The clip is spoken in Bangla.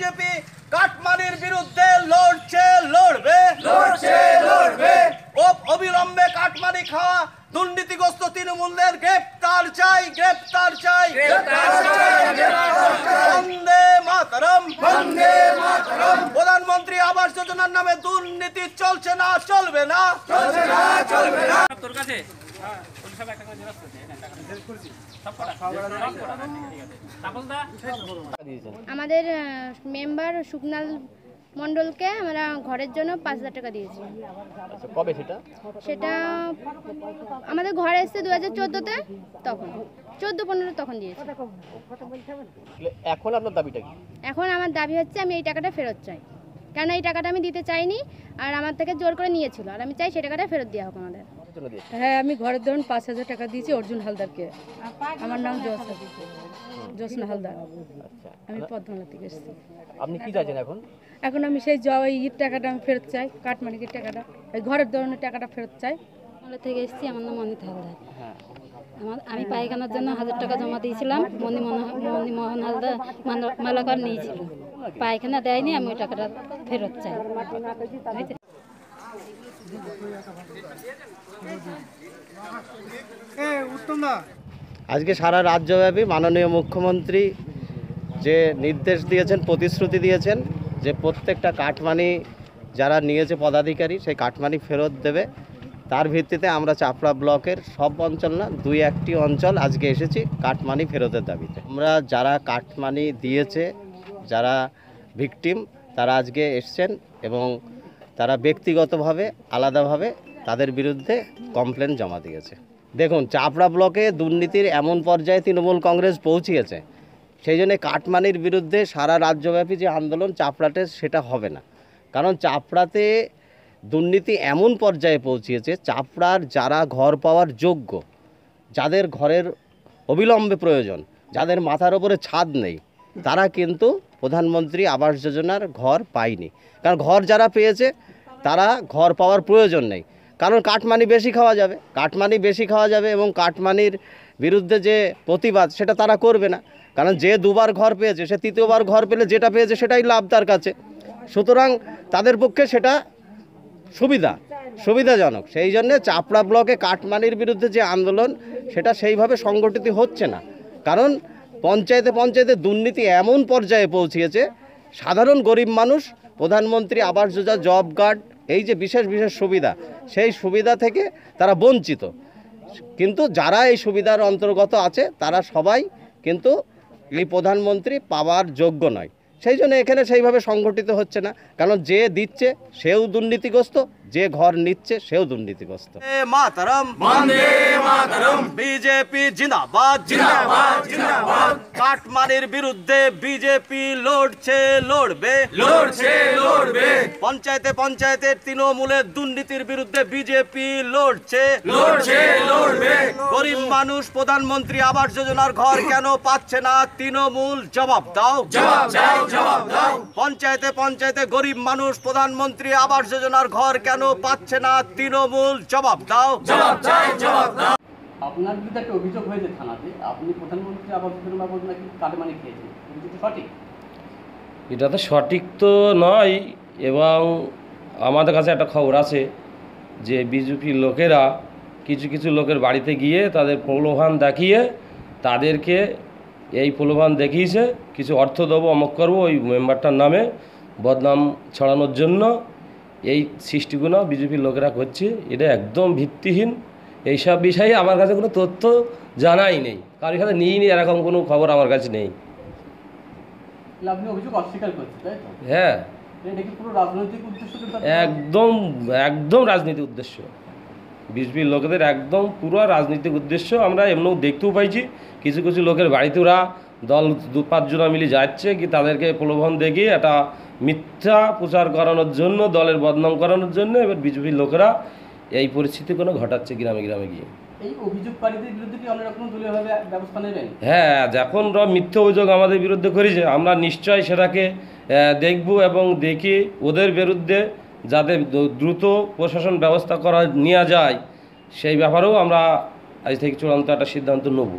বিজেপি কাটমানির বিরুদ্ধে লড়ছে লড়বে লড়ছে লড়বে ও অবিলম্বে কাটমানি খাওয়া দুর্নীতিগ্রস্ত তৃণমূলের গ্রেপ্তার চাই গ্রেপ্তার চাই বন্দে মাতরম বন্দে মাতরম প্রধানমন্ত্রী আবাস যোজনার নামে দুর্নীতি চলছে না চলবে না চলবে না তোর কাছে আমাদের মেম্বার সুকনাল মন্ডলকে আমরা ঘরের জন্য পাঁচ হাজার টাকা দিয়েছি আচ্ছা, কবে সেটা সেটা আমাদের ঘরে এসছে দু হাজার চোদ্দোতে তখন চোদ্দো পনেরো তখন দিয়েছি এখন আপনার দাবিটা কি এখন আমার দাবি হচ্ছে আমি এই টাকাটা ফেরত চাই কেন এই টাকাটা আমি দিতে চাইনি আর আমার থেকে জোর করে নিয়েছিল আর আমি চাই সেই টাকাটা ফেরত দেওয়া হোক আমাদের জন্য দিয়েছেন হ্যাঁ আমি ঘরের ধরুন পাঁচ হাজার টাকা দিয়েছি অর্জুন হালদারকে আমার নাম জোসনা জোসনা হালদার আচ্ছা। আমি পদ্মলা থেকে এসেছি আপনি কি চাইছেন এখন এখন আমি সেই ইয়ের টাকাটা আমি ফেরত চাই কাঠমানিকের টাকাটা এই ঘরের ধরনের টাকাটা ফেরত চাই বাংলা থেকে এসেছি আমার নাম অনিত হালদার হ্যাঁ। আমার আমি পায়খানার জন্য হাজার টাকা জমা দিয়েছিলাম মনি মনিমোহন হালদার মালাকার নিয়েছিল পায়খানা দেয়নি আমি ওই টাকাটা ফেরত চাই আজকে সারা রাজ্যব্যাপী মাননীয় মুখ্যমন্ত্রী যে নির্দেশ দিয়েছেন প্রতিশ্রুতি দিয়েছেন যে প্রত্যেকটা কাঠমানি যারা নিয়েছে পদাধিকারী সেই কাঠমানি ফেরত দেবে তার ভিত্তিতে আমরা চাপড়া ব্লকের সব অঞ্চল না দুই একটি অঞ্চল আজকে এসেছি কাঠমানি ফেরতের দাবিতে আমরা যারা কাঠমানি দিয়েছে যারা ভিকটিম তারা আজকে এসছেন এবং তারা ব্যক্তিগতভাবে আলাদাভাবে তাদের বিরুদ্ধে কমপ্লেন জমা দিয়েছে দেখুন চাপড়া ব্লকে দুর্নীতির এমন পর্যায়ে তৃণমূল কংগ্রেস পৌঁছিয়েছে সেই জন্যে কাটমানির বিরুদ্ধে সারা রাজ্যব্যাপী যে আন্দোলন চাপড়াতে সেটা হবে না কারণ চাপড়াতে দুর্নীতি এমন পর্যায়ে পৌঁছিয়েছে চাপড়ার যারা ঘর পাওয়ার যোগ্য যাদের ঘরের অবিলম্বে প্রয়োজন যাদের মাথার ওপরে ছাদ নেই তারা কিন্তু প্রধানমন্ত্রী আবাস যোজনার ঘর পায়নি কারণ ঘর যারা পেয়েছে তারা ঘর পাওয়ার প্রয়োজন নেই কারণ কাঠমানি বেশি খাওয়া যাবে কাঠমানি বেশি খাওয়া যাবে এবং কাঠমানির বিরুদ্ধে যে প্রতিবাদ সেটা তারা করবে না কারণ যে দুবার ঘর পেয়েছে সে তৃতীয়বার ঘর পেলে যেটা পেয়েছে সেটাই লাভ তার কাছে সুতরাং তাদের পক্ষে সেটা সুবিধা সুবিধাজনক সেই জন্যে চাপড়া ব্লকে কাঠমানির বিরুদ্ধে যে আন্দোলন সেটা সেইভাবে সংগঠিত হচ্ছে না কারণ পঞ্চায়েতে পঞ্চায়েতে দুর্নীতি এমন পর্যায়ে পৌঁছিয়েছে সাধারণ গরিব মানুষ প্রধানমন্ত্রী আবাস যোজনা জব কার্ড এই যে বিশেষ বিশেষ সুবিধা সেই সুবিধা থেকে তারা বঞ্চিত কিন্তু যারা এই সুবিধার অন্তর্গত আছে তারা সবাই কিন্তু এই প্রধানমন্ত্রী পাওয়ার যোগ্য নয় সেই জন্য এখানে সেইভাবে সংগঠিত হচ্ছে না কারণ যে দিচ্ছে সেও দুর্নীতিগ্রস্ত যে ঘর নিচ্ছে সেও দুর্নীতিগ্রস্ত বিজেপি জিন্দাবাদ জিন্দাবাদ জিন্দাবাদ কাটমানির বিরুদ্ধে বিজেপি লড়ছে লড়বে লড়ছে লড়বে পঞ্চায়েতে পঞ্চায়েতের তৃণমূলের দুর্নীতির বিরুদ্ধে বিজেপি লড়ছে লড়ছে লড়বে গরিব মানুষ প্রধানমন্ত্রী আবাস যোজনার ঘর কেন পাচ্ছে না তৃণমূল জবাব দাও জবাব দাও জবাব দাও পঞ্চায়েতে পঞ্চায়েতে গরিব মানুষ প্রধানমন্ত্রী আবাস যোজনার ঘর কেন কেন পাচ্ছে না তৃণমূল জবাব দাও আপনার বিরুদ্ধে একটা অভিযোগ হয়েছে থানাতে আপনি প্রধানমন্ত্রী আবাস যোজনা নাকি কালে মানে সঠিক এটা তো সঠিক তো নয় এবং আমাদের কাছে একটা খবর আছে যে বিজেপির লোকেরা কিছু কিছু লোকের বাড়িতে গিয়ে তাদের প্রলোভন দেখিয়ে তাদেরকে এই প্রলোভন দেখিয়েছে কিছু অর্থ দেবো অমক করবো ওই মেম্বারটার নামে বদনাম ছড়ানোর জন্য এই সৃষ্টিগুলো বিজেপির লোকেরা করছে এটা একদম ভিত্তিহীন এইসব বিষয়ে আমার কাছে কোনো তথ্য জানাই নেই কারোর সাথে নিই নি এরকম কোনো খবর আমার কাছে নেই হ্যাঁ একদম একদম রাজনীতি উদ্দেশ্য বিজেপির লোকেদের একদম পুরো রাজনৈতিক উদ্দেশ্য আমরা এমনও দেখতেও পাইছি কিছু কিছু লোকের বাড়িতে ওরা দল দু পাঁচজনা মিলে যাচ্ছে কি তাদেরকে প্রলোভন দেখিয়ে এটা মিথ্যা প্রচার করানোর জন্য দলের বদনাম করানোর জন্য এবার বিজেপির লোকেরা এই পরিস্থিতি কোনো ঘটাচ্ছে গ্রামে গ্রামে গিয়ে হ্যাঁ যখন মিথ্যা অভিযোগ আমাদের বিরুদ্ধে করেছে আমরা নিশ্চয় সেটাকে দেখব এবং দেখি ওদের বিরুদ্ধে যাতে দ্রুত প্রশাসন ব্যবস্থা করা নেওয়া যায় সেই ব্যাপারেও আমরা আজ থেকে চূড়ান্ত একটা সিদ্ধান্ত নেবো